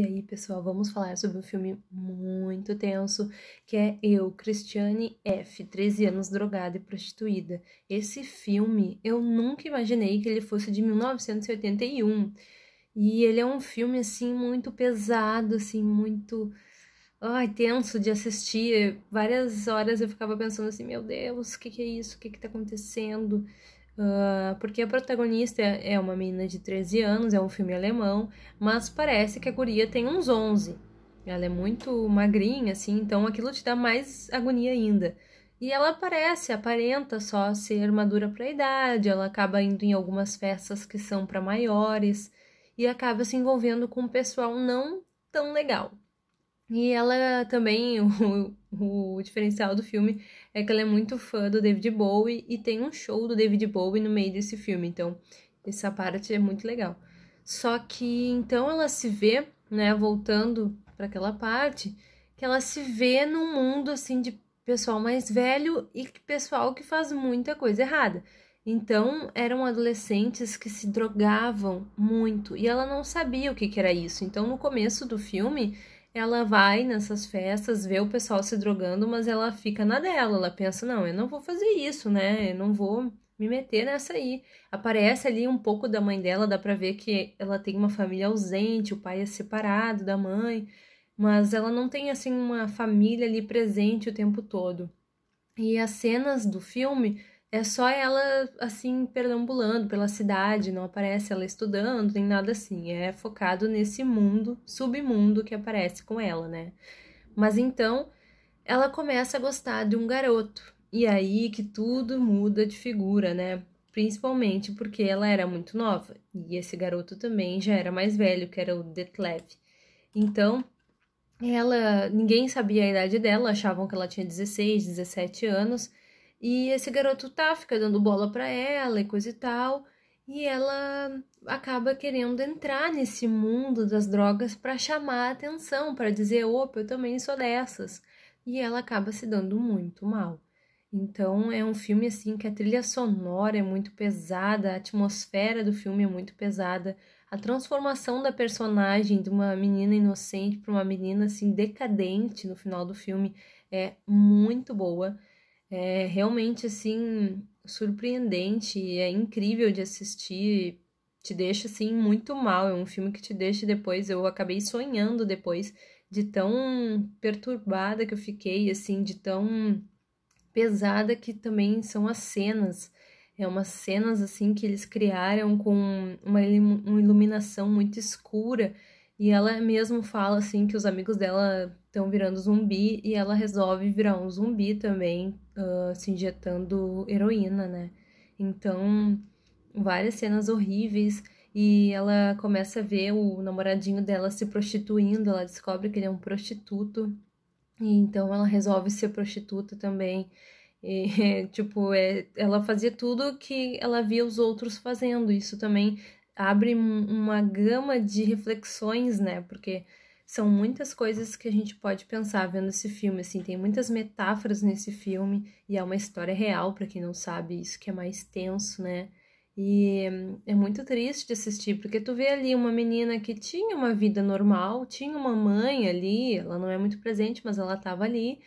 E aí, pessoal, vamos falar sobre um filme muito tenso, que é Eu, Christiane F., 13 anos drogada e prostituída. Esse filme, eu nunca imaginei que ele fosse de 1981. E ele é um filme, assim, muito pesado, assim, muito... Ai, tenso de assistir. Várias horas eu ficava pensando assim, meu Deus, o que, que é isso? O que, que tá acontecendo? Uh, porque a protagonista é, é uma menina de 13 anos, é um filme alemão, mas parece que a guria tem uns 11. Ela é muito magrinha, assim, então aquilo te dá mais agonia ainda. E ela parece, aparenta só ser madura para a idade, ela acaba indo em algumas festas que são para maiores e acaba se envolvendo com um pessoal não tão legal. E ela também, o, o diferencial do filme é que ela é muito fã do David Bowie e tem um show do David Bowie no meio desse filme, então essa parte é muito legal. Só que então ela se vê, né, voltando para aquela parte, que ela se vê num mundo assim de pessoal mais velho e pessoal que faz muita coisa errada. Então, eram adolescentes que se drogavam muito e ela não sabia o que, que era isso. Então, no começo do filme, ela vai nessas festas, vê o pessoal se drogando, mas ela fica na dela. Ela pensa: não, eu não vou fazer isso, né? Eu não vou me meter nessa aí. Aparece ali um pouco da mãe dela, dá pra ver que ela tem uma família ausente, o pai é separado da mãe, mas ela não tem assim uma família ali presente o tempo todo. E as cenas do filme é só ela, assim, perambulando pela cidade, não aparece ela estudando, nem nada assim. É focado nesse mundo, submundo que aparece com ela, né? Mas então, ela começa a gostar de um garoto. E aí que tudo muda de figura, né? Principalmente porque ela era muito nova. E esse garoto também já era mais velho, que era o Detlev. Então, ela. Ninguém sabia a idade dela, achavam que ela tinha 16, 17 anos. E esse garoto tá, fica dando bola para ela e coisa e tal, e ela acaba querendo entrar nesse mundo das drogas para chamar a atenção, para dizer, opa, eu também sou dessas. E ela acaba se dando muito mal. Então é um filme assim que a trilha sonora é muito pesada, a atmosfera do filme é muito pesada, a transformação da personagem de uma menina inocente para uma menina assim decadente no final do filme é muito boa é realmente assim surpreendente, é incrível de assistir, te deixa assim muito mal, é um filme que te deixa depois, eu acabei sonhando depois de tão perturbada que eu fiquei, assim, de tão pesada que também são as cenas. É umas cenas assim que eles criaram com uma iluminação muito escura e ela mesmo fala assim que os amigos dela estão virando zumbi e ela resolve virar um zumbi também, uh, se injetando heroína, né? Então, várias cenas horríveis e ela começa a ver o namoradinho dela se prostituindo, ela descobre que ele é um prostituto. E então ela resolve ser prostituta também. E, tipo, é, ela fazia tudo que ela via os outros fazendo. Isso também abre uma gama de reflexões, né? Porque são muitas coisas que a gente pode pensar vendo esse filme, assim, tem muitas metáforas nesse filme e é uma história real, para quem não sabe, isso que é mais tenso, né? E hum, é muito triste de assistir, porque tu vê ali uma menina que tinha uma vida normal, tinha uma mãe ali, ela não é muito presente, mas ela tava ali,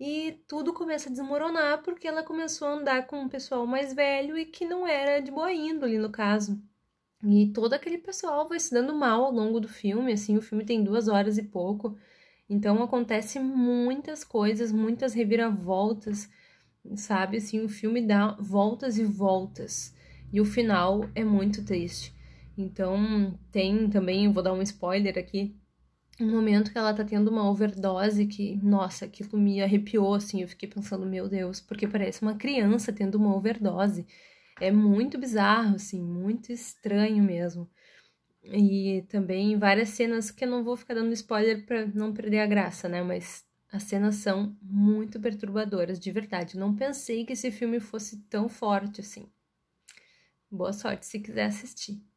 e tudo começa a desmoronar porque ela começou a andar com um pessoal mais velho e que não era de boa índole, no caso. E todo aquele pessoal vai se dando mal ao longo do filme, assim, o filme tem duas horas e pouco. Então acontece muitas coisas, muitas reviravoltas, sabe? Assim, o filme dá voltas e voltas. E o final é muito triste. Então tem também, vou dar um spoiler aqui, um momento que ela tá tendo uma overdose que, nossa, aquilo me arrepiou, assim, eu fiquei pensando, meu Deus, porque parece uma criança tendo uma overdose. É muito bizarro, assim, muito estranho mesmo. E também várias cenas que eu não vou ficar dando spoiler para não perder a graça, né? Mas as cenas são muito perturbadoras, de verdade. Não pensei que esse filme fosse tão forte assim. Boa sorte se quiser assistir.